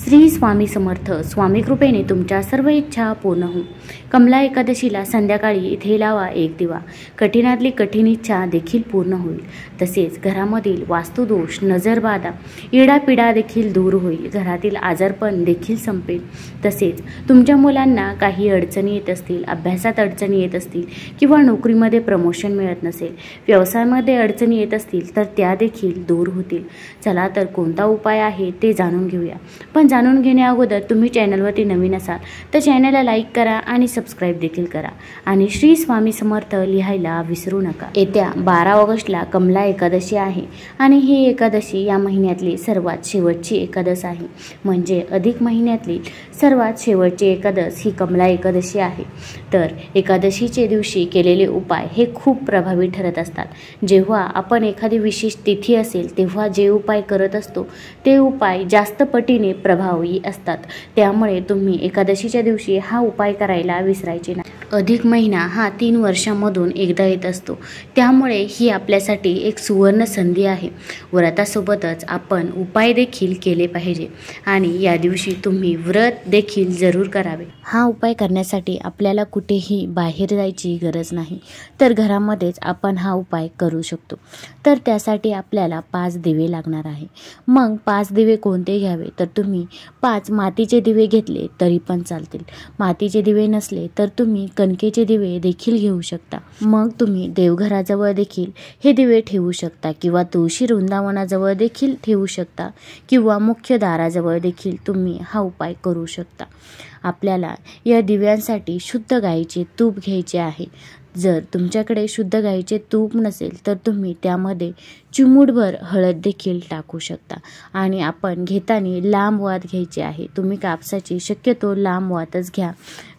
श्री स्वामी समर्थ स्वामी कृपेने तुमच्या सर्व इच्छा पूर्ण हो कमला एकादशीला संध्याकाळी इथे लावा एक दिवा कठीणातली कठीण इच्छा देखील पूर्ण होईल तसेच घरामधील वास्तुदोष नजरबाधा इडापिडा देखील दूर होईल घरातील आजारपण देखील संपेल तसेच तुमच्या मुलांना काही अडचणी येत असतील अभ्यासात अडचणी येत असतील किंवा नोकरीमध्ये प्रमोशन मिळत नसेल व्यवसायामध्ये अडचणी येत असतील तर त्या देखील दूर होतील चला तर कोणता उपाय आहे ते जाणून घेऊया पण पण जाणून घेण्याअगोदर तुम्ही चॅनलवरती नवीन असाल तर चॅनलला लाईक करा आणि सबस्क्राईब देखील करा आणि श्री स्वामी समर्थ लिहायला विसरू नका येत्या बारा ऑगस्टला कमला एकादशी आहे आणि ही एकादशी या महिन्यातली सर्वात शेवटची एकादश आहे म्हणजे अधिक महिन्यातली सर्वात शेवटची एकादश ही कमला एकादशी आहे तर एकादशीचे दिवशी केलेले उपाय हे खूप प्रभावी ठरत असतात जेव्हा आपण एखादी विशेष तिथी असेल तेव्हा जे उपाय करत असतो ते उपाय जास्त पटीने प्र प्रभावी असतात त्यामुळे तुम्ही एकादशीच्या दिवशी हा उपाय करायला विसरायचे नाही अधिक महिना हा तीन वर्षामधून एकदा येत असतो त्यामुळे ही आपल्यासाठी एक सुवर्ण संधी आहे व्रतासोबतच आपण उपाय देखील केले पाहिजे आणि या दिवशी तुम्ही व्रत देखील जरूर करावे हा उपाय करण्यासाठी आपल्याला कुठेही बाहेर जायची गरज नाही तर घरामध्येच आपण हा उपाय करू शकतो तर त्यासाठी आपल्याला पाच दिवे लागणार आहे मग पाच दिवे कोणते घ्यावे तर तुम्ही पाच मातीचे दिवे घेतले तरी पण चालतील मातीचे दिवे नसले तर तुम्ही कणकेचे दिवे देखील घेऊ शकता मग तुम्ही देवघराजवळ देखील हे दिवे ठेवू शकता किंवा तुळशी वृंदावनाजवळ देखील ठेवू शकता किंवा मुख्य दाराजवळ देखील तुम्ही हा उपाय करू शकता आपल्याला या दिव्यांसाठी शुद्ध गाईचे तूप घ्यायचे आहे जर तुमच्याकडे शुद्ध गाईचे तूप नसेल तर तुम्ही त्यामध्ये चिमूटभर हळद देखील टाकू शकता आणि आपण घेताना लांब वात घ्यायची आहे तुम्ही कापसाची शक्यतो लांब वातच घ्या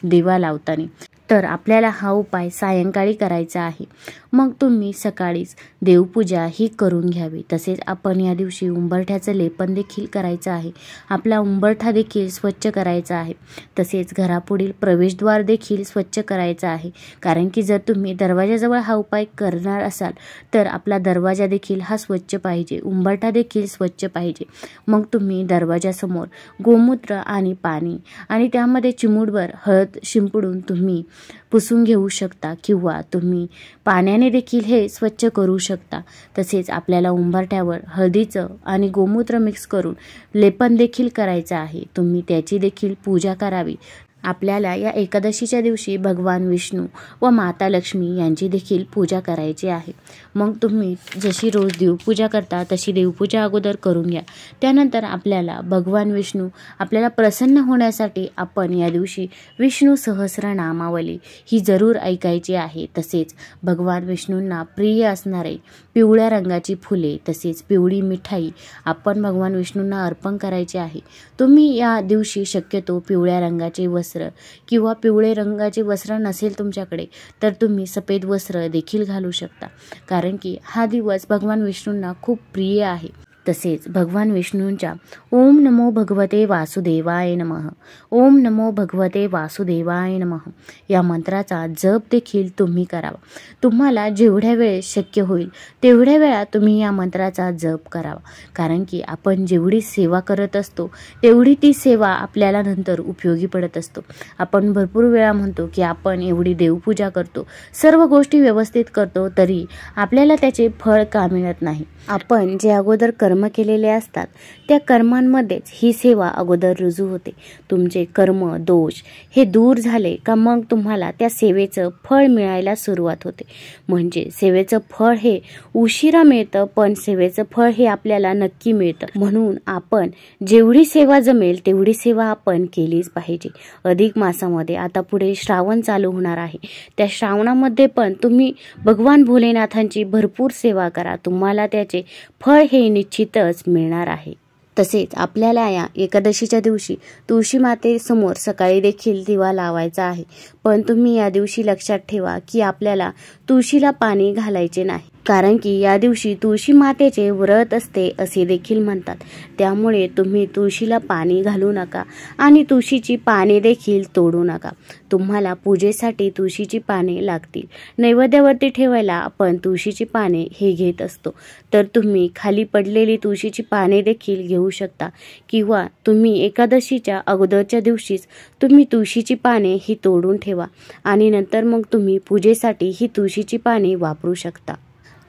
दिवा लावताना तर आपल्याला हा उपाय सायंकाळी करायचा आहे मग तुम्ही सकाळीच देवपूजा ही करून घ्यावी तसेच आपण या दिवशी उंबरठ्याचं लेपन देखील करायचं आहे आपला उंबरठा देखील स्वच्छ करायचा आहे तसेच घरापुढील प्रवेशद्वार देखील स्वच्छ करायचा आहे कारण की जर तुम्ही दरवाजाजवळ हा उपाय करणार असाल तर आपला दरवाजा देखील हा स्वच्छ पाहिजे उंबरठा देखील स्वच्छ पाहिजे मग तुम्ही दरवाजासमोर गोमूत्र आणि पाणी आणि त्यामध्ये चिमूडवर हळद शिंपडून तुम्ही पुसून घेऊ शकता किंवा तुम्ही पाण्याने देखील हे स्वच्छ करू शकता तसेच आपल्याला उंबरठ्यावर हळदीचं आणि गोमूत्र मिक्स करून लेपन देखील करायचं आहे तुम्ही त्याची देखील पूजा करावी आपल्याला या एकादशीच्या दिवशी भगवान विष्णू व माता लक्ष्मी यांची देखील पूजा करायची आहे मग तुम्ही जशी रोज देवपूजा करता तशी देवपूजा अगोदर करून घ्या त्यानंतर आपल्याला भगवान विष्णू आपल्याला प्रसन्न होण्यासाठी आपण या दिवशी विष्णू सहस्र नामावली ही जरूर ऐकायची आहे तसेच भगवान विष्णूंना प्रिय असणारे पिवळ्या रंगाची फुले तसेच पिवळी मिठाई आपण भगवान विष्णूंना अर्पण करायची आहे तुम्ही या दिवशी शक्यतो पिवळ्या रंगाचे वस्त्र वस्त्र किंवा पिवळे रंगाचे वस्त्र नसेल तुमच्याकडे तर तुम्ही सफेद वस्त्र देखील घालू शकता कारण की हा दिवस भगवान विष्णूंना खूप प्रिय आहे तसेच भगवान विष्णूंच्या ओम नमो भगवते वासुदेवाय नम ओम नमो भगवते वासुदेवाय नम या मंत्राचा जप देखील तुम्ही करावा तुम्हाला जेवढ्या वेळेस शक्य होईल तेवढ्या वेळा तुम्ही या मंत्राचा जप करावा कारण की आपण जेवढी सेवा करत असतो तेवढी ती सेवा आपल्याला नंतर उपयोगी पडत असतो आपण भरपूर वेळा म्हणतो की आपण एवढी देवपूजा करतो सर्व गोष्टी व्यवस्थित करतो तरी आपल्याला त्याचे फळ का मिळत नाही आपण जे अगोदर कर कर्म केलेले असतात त्या कर्मांमध्येच ही सेवा अगोदर रुजू होते तुमचे कर्म दोष हे दूर झाले का मग तुम्हाला त्या सेवेचं फळ मिळायला सुरुवात होते म्हणजे सेवेचं फळ हे उशिरा मिळतं पण सेवेचं फळ हे आपल्याला नक्की मिळतं म्हणून आपण जेवढी सेवा जमेल तेवढी सेवा आपण केलीच पाहिजे अधिक मासामध्ये आता पुढे श्रावण चालू होणार आहे त्या श्रावणामध्ये पण तुम्ही भगवान भोलेनाथांची भरपूर सेवा करा तुम्हाला त्याचे फळ हे निश्चित निश्चितच मिळणार आहे तसेच आपल्याला या एकादशीच्या दिवशी तुळशी माते समोर सकाळी देखील दिवा लावायचा आहे पण तुम्ही या दिवशी लक्षात ठेवा की आपल्याला तुळशीला पाणी घालायचे नाही कारण की या दिवशी तुळशी मातेचे व्रत असते असे देखील म्हणतात त्यामुळे तुम्ही तुळशीला पाणी घालू नका आणि तुळशीची पाने देखील तोडू नका तुम्हाला पूजेसाठी तुळशीची पाने लागतील नैवेद्यावरती ठेवायला आपण तुळशीची पाने हे घेत असतो तर तुम्ही खाली पडलेली तुळशीची पाने देखील घेऊ शकता किंवा तुम्ही एकादशीच्या अगोदरच्या दिवशीच तुम्ही तुळशीची पाने ही तोडून ठेवा आणि नंतर मग तुम्ही पूजेसाठी ही तुळशीची पाने वापरू शकता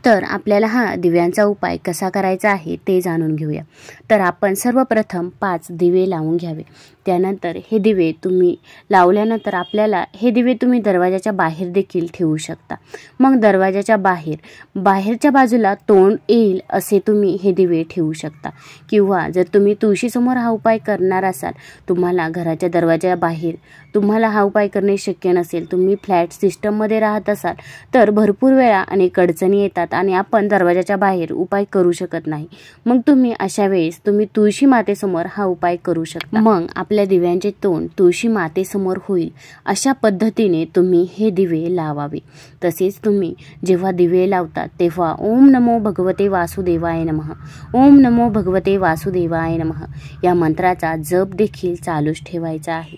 तर आपल्याला हा दिव्यांचा उपाय कसा करायचा आहे ते जाणून घेऊया तर आपण सर्वप्रथम पाच दिवे लावून घ्यावे त्यानंतर हे दिवे तुम्ही लावल्यानंतर आपल्याला हे दिवे तुम्ही दरवाजाच्या बाहेर देखील ठेवू शकता मग दरवाजाच्या बाहेर बाहेरच्या बाजूला तोंड येईल असे तुम्ही हे दिवे ठेवू शकता किंवा जर तुम्ही तुळशीसमोर हा उपाय करणार असाल तुम्हाला घराच्या दरवाजाबाहेर तुम्हाला हा उपाय करणे शक्य नसेल तुम्ही फ्लॅट सिस्टममध्ये राहत असाल तर भरपूर वेळा अनेक अडचणी येतात आणि आपण दरवाजाच्या बाहेर उपाय करू शकत नाही मग तुम्ही अशा वेळेस तुम्ही तुळशी मातेसमोर हा उपाय करू शकता मग आपल्या आपल्या दिव्यांचे तोंड तुळशी मातेसमोर होईल अशा पद्धतीने तुम्ही हे दिवे लावावे तसेच तुम्ही जेव्हा दिवे लावतात तेव्हा ओम नमो भगवते वासुदेवाय नमः ओम नमो भगवते वासुदेवाय नम या मंत्राचा जप देखील चालूच ठेवायचा आहे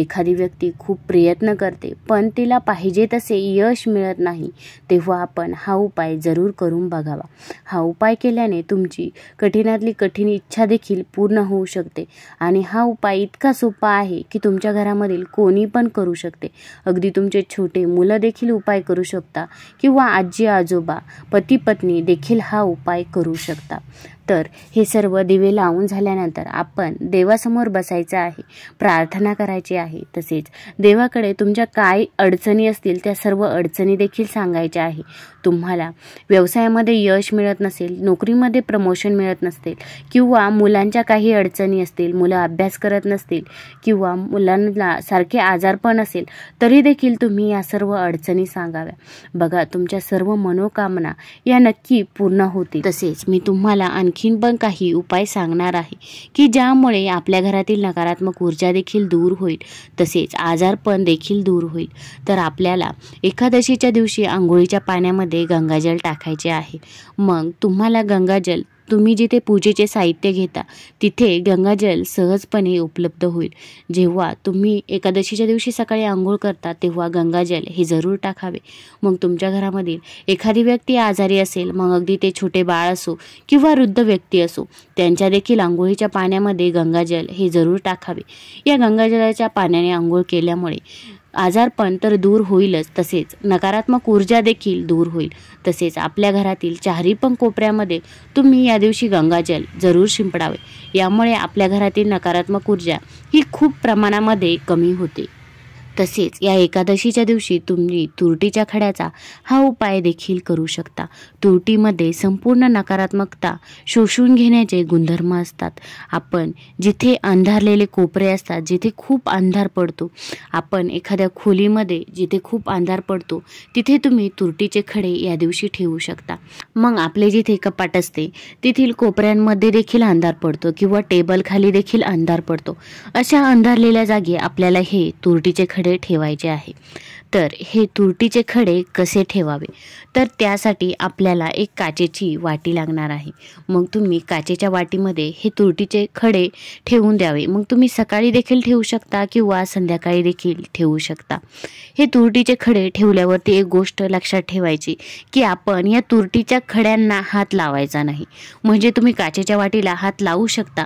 एखादी व्यक्ती खूप प्रयत्न करते पण तिला पाहिजे तसे यश मिळत नाही तेव्हा आपण हा उपाय जरूर करून बघावा हा उपाय केल्याने तुमची कठीणातली कठीण इच्छा देखील पूर्ण होऊ शकते आणि हा उपाय इतका सोपा आहे की तुमच्या घरामधील कोणी पण करू शकते अगदी तुमचे छोटे मुलं देखील उपाय करू शकता किंवा आजी आजोबा पती पत्नी देखील हा उपाय करू शकता तर हे सर्व दिवे लावून झाल्यानंतर आपण देवासमोर बसायचं आहे प्रार्थना करायची आहे तसेच देवाकडे तुमच्या काय अडचणी असतील त्या सर्व अडचणी देखील सांगायच्या आहे तुम्हाला व्यवसायामध्ये यश मिळत नसेल नोकरीमध्ये प्रमोशन मिळत नसेल किंवा मुलांच्या काही अडचणी असतील मुलं अभ्यास करत नसतील किंवा मुलांना सारखे आजारपण असेल तरी देखील तुम्ही या सर्व अडचणी सांगाव्या बघा तुमच्या सर्व मनोकामना या नक्की पूर्ण होतील तसेच मी तुम्हाला आणखी आणखीन पण काही उपाय सांगणार आहे की ज्यामुळे आपल्या घरातील नकारात्मक ऊर्जा देखील दूर होईल तसेच आजारपण देखील दूर होईल तर आपल्याला एकादशीच्या दिवशी आंघोळीच्या पाण्यामध्ये गंगाजल टाकायचे आहे मग तुम्हाला गंगाजल तुम्ही जिथे पूजेचे साहित्य घेता तिथे गंगाजल सहजपणे उपलब्ध होईल जेव्हा तुम्ही एकादशीच्या दिवशी सकाळी आंघोळ करता तेव्हा गंगाजल हे जरूर टाकावे मग तुमच्या घरामधील एखादी व्यक्ती आजारी असेल मग अगदी ते छोटे बाळ असो किंवा वृद्ध व्यक्ती असो त्यांच्या देखील आंघोळीच्या पाण्यामध्ये गंगाजल हे जरूर टाकावे या गंगाजलाच्या पाण्याने आंघोळ केल्यामुळे आजारपण तर दूर होईलच तसेच नकारात्मक ऊर्जा देखील दूर होईल तसेच आपल्या घरातील चारी पण कोपऱ्यामध्ये तुम्ही या दिवशी गंगाजल जरूर शिंपडावे यामुळे आपल्या घरातील नकारात्मक ऊर्जा ही खूप प्रमाणामध्ये कमी होते तसेच या एकादशीच्या दिवशी तुम्ही तुरटीच्या खड्याचा हा उपाय देखील करू शकता तुरटीमध्ये संपूर्ण नकारात्मकता शोषून घेण्याचे गुणधर्म असतात आपण जिथे अंधारलेले कोपरे असतात जिथे खूप अंधार पडतो आपण एखाद्या खोलीमध्ये जिथे खूप अंधार पडतो तिथे तुम्ही तुरटीचे खडे या दिवशी ठेवू शकता मग आपले जिथे कपाट असते तेथील कोपऱ्यांमध्ये देखील अंधार पडतो किंवा टेबल खाली देखील अंधार पडतो अशा अंधारलेल्या जागी आपल्याला हे तुरटीचे खडे खडे ठेवायचे आहे तर हे तुरटीचे खडे कसे ठेवावे तर त्यासाठी आपल्याला एक काचेची वाटी लागणार आहे मग तुम्ही काचेच्या वाटीमध्ये हे तुरटीचे खडे ठेवून द्यावे मग तुम्ही सकाळी देखील ठेवू शकता किंवा संध्याकाळी देखील ठेवू शकता हे तुरटीचे खडे ठेवल्यावरती एक गोष्ट लक्षात ठेवायची की आपण या तुरटीच्या खड्यांना हात लावायचा नाही म्हणजे तुम्ही काचेच्या वाटीला हात लावू शकता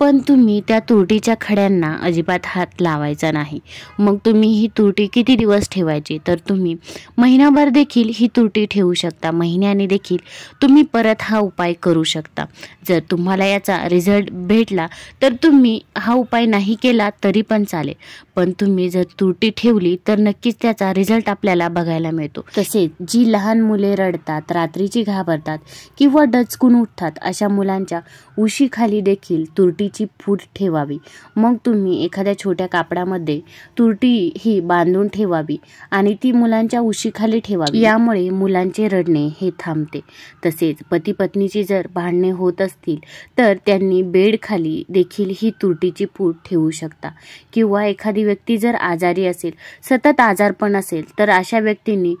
पण तुम्ही त्या तुरटीच्या खड्यांना अजिबात हात लावायचा नाही मग तुम्ही ही तुरटी किती दिवस ठेवायची तर तुम्ही महिनाभर देखील ही तुरटी ठेवू शकता महिन्याने देखील तुम्ही परत हा उपाय करू शकता जर तुम्हाला याचा रिझल्ट भेटला तर तुम्ही हा उपाय नाही केला तरी पण चालेल पण तुम्ही जर त्रुटी ठेवली तर नक्कीच त्याचा रिझल्ट आपल्याला बघायला मिळतो तसेच जी लहान मुले रडतात रात्रीची घाबरतात किंवा डचकून उठतात अशा मुलांच्या उशीखाली देखील तुरटीची फूट ठेवावी मग तुम्ही एखाद्या छोट्या कापडामध्ये तुरटी ही बांधून ठेवावी आणि ती मुलांच्या उशीखाली ठेवावी यामुळे मुलांचे रडणे हे थांबते तसेच पती पत्नीची जर भांडणे होत असतील तर त्यांनी बेडखाली देखील ही तुरटीची फूट ठेवू शकता किंवा एखादी व्यक्ती जर आजारी असेल सतत आजारपण असेल तर अशा व्यक्तींनी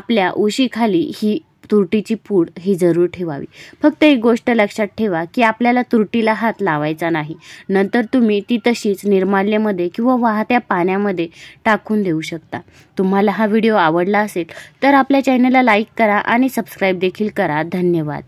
आपल्या उशीखाली ही तुरटीची पूड ही जरूर ठेवावी फक्त एक गोष्ट लक्षात ठेवा की आपल्याला तुरटीला हात लावायचा नाही नंतर तुम्ही ती तशीच निर्माल्यमध्ये किंवा वाहत्या पाण्यामध्ये टाकून देऊ शकता तुम्हाला हा व्हिडिओ आवडला असेल तर आपल्या चॅनलला लाईक करा आणि सबस्क्राईब देखील करा धन्यवाद